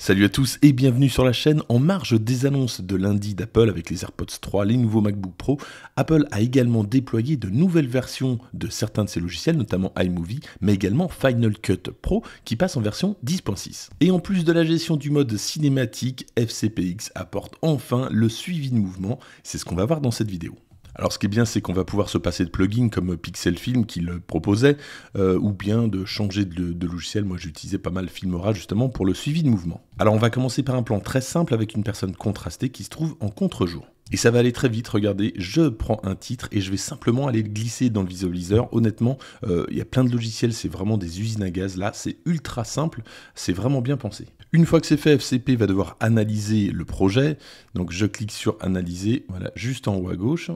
Salut à tous et bienvenue sur la chaîne. En marge des annonces de lundi d'Apple avec les AirPods 3, les nouveaux MacBook Pro, Apple a également déployé de nouvelles versions de certains de ses logiciels, notamment iMovie, mais également Final Cut Pro qui passe en version 10.6. Et en plus de la gestion du mode cinématique, FCPX apporte enfin le suivi de mouvement. C'est ce qu'on va voir dans cette vidéo. Alors ce qui est bien, c'est qu'on va pouvoir se passer de plugins comme Pixel Film qui le proposait, euh, ou bien de changer de, logiciel. Moi, j'utilisais pas mal Filmora justement pour le suivi de mouvement. Alors on va commencer par un plan très simple avec une personne contrastée qui se trouve en contre-jour. Et ça va aller très vite, regardez, je prends un titre et je vais simplement aller le glisser dans le visualiseur. Honnêtement, euh, il y a plein de logiciels, c'est vraiment des usines à gaz là, c'est ultra simple, c'est vraiment bien pensé. Une fois que c'est fait, FCP va devoir analyser le projet. Donc je clique sur analyser, voilà, juste en haut à gauche.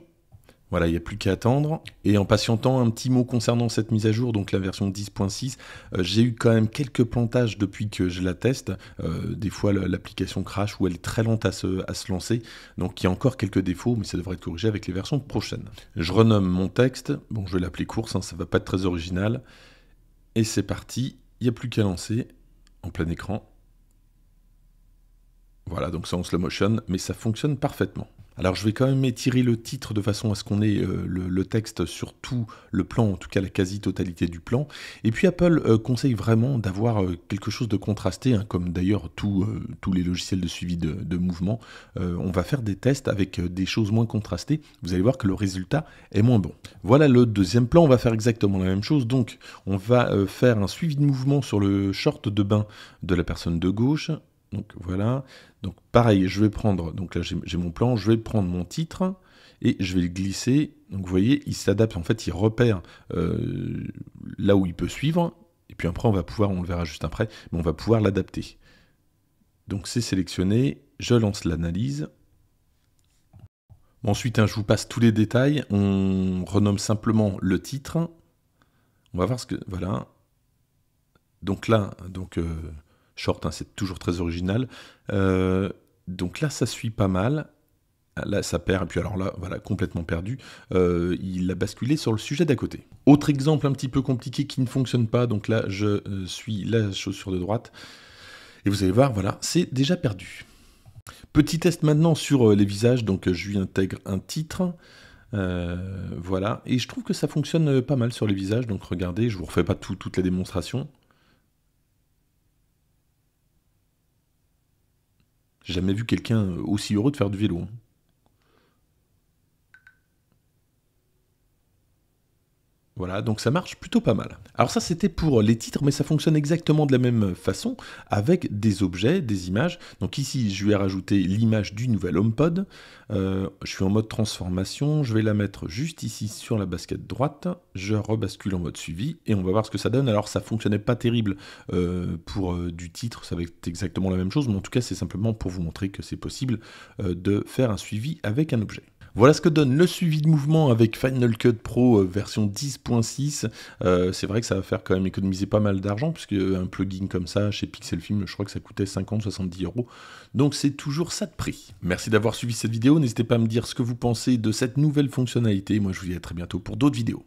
Voilà, il n'y a plus qu'à attendre. Et en patientant, un petit mot concernant cette mise à jour, donc la version 10.6, euh, j'ai eu quand même quelques plantages depuis que je la teste. Euh, des fois, l'application crash ou elle est très lente à se, lancer. Donc il y a encore quelques défauts, mais ça devrait être corrigé avec les versions prochaines. Je renomme mon texte. Bon, je vais l'appeler course, hein, ça ne va pas être très original. Et c'est parti, il n'y a plus qu'à lancer en plein écran. Voilà, donc ça en slow motion, mais ça fonctionne parfaitement. Alors je vais quand même étirer le titre de façon à ce qu'on ait euh, le, texte sur tout le plan, en tout cas la quasi-totalité du plan. Et puis Apple euh, conseille vraiment d'avoir euh, quelque chose de contrasté, hein, comme d'ailleurs tous les logiciels de suivi de mouvement. on va faire des tests avec des choses moins contrastées. Vous allez voir que le résultat est moins bon. Voilà le deuxième plan, on va faire exactement la même chose. Donc on va faire un suivi de mouvement sur le short de bain de la personne de gauche, donc voilà. Donc pareil, je vais prendre. Donc là, j'ai mon plan. Je vais prendre mon titre et je vais le glisser. Donc vous voyez, il s'adapte. En fait, il repère euh, là où il peut suivre. Et puis après, on va pouvoir, on le verra juste après, mais on va pouvoir l'adapter. Donc c'est sélectionné. Je lance l'analyse. ensuite, hein, je vous passe tous les détails. On renomme simplement le titre. On va voir ce que. Voilà. Donc là, donc. Euh, short, hein, c'est toujours très original. Euh, donc là, ça suit pas mal. Là, ça perd, et puis alors là, voilà, complètement perdu. Euh, il a basculé sur le sujet d'à côté. Autre exemple un petit peu compliqué qui ne fonctionne pas, donc là, je euh, suis la chaussure de droite. Et vous allez voir, voilà, c'est déjà perdu. Petit test maintenant sur les visages, donc je lui intègre un titre. voilà, et je trouve que ça fonctionne pas mal sur les visages, donc regardez, je vous refais pas tout, toute la démonstration, J'ai jamais vu quelqu'un euh, aussi heureux de faire du vélo. Hein. Voilà, donc ça marche plutôt pas mal. Alors ça c'était pour les titres, mais ça fonctionne exactement de la même façon avec des objets, des images. Donc ici je vais rajouter l'image du nouvel HomePod. Euh, je suis en mode transformation, je vais la mettre juste ici sur la basket droite. Je rebascule en mode suivi et on va voir ce que ça donne. Alors ça fonctionnait pas terrible euh, pour euh, du titre, ça va être exactement la même chose, mais en tout cas c'est simplement pour vous montrer que c'est possible de faire un suivi avec un objet. Voilà ce que donne le suivi de mouvement avec Final Cut Pro euh, version 10.6. Euh, c'est vrai que ça va faire quand même économiser pas mal d'argent, puisque euh, un plugin comme ça chez Pixel Film, je crois que ça coûtait 50-70 euros. Donc c'est toujours ça de prix. Merci d'avoir suivi cette vidéo. N'hésitez pas à me dire ce que vous pensez de cette nouvelle fonctionnalité. Moi, je vous dis à très bientôt pour d'autres vidéos.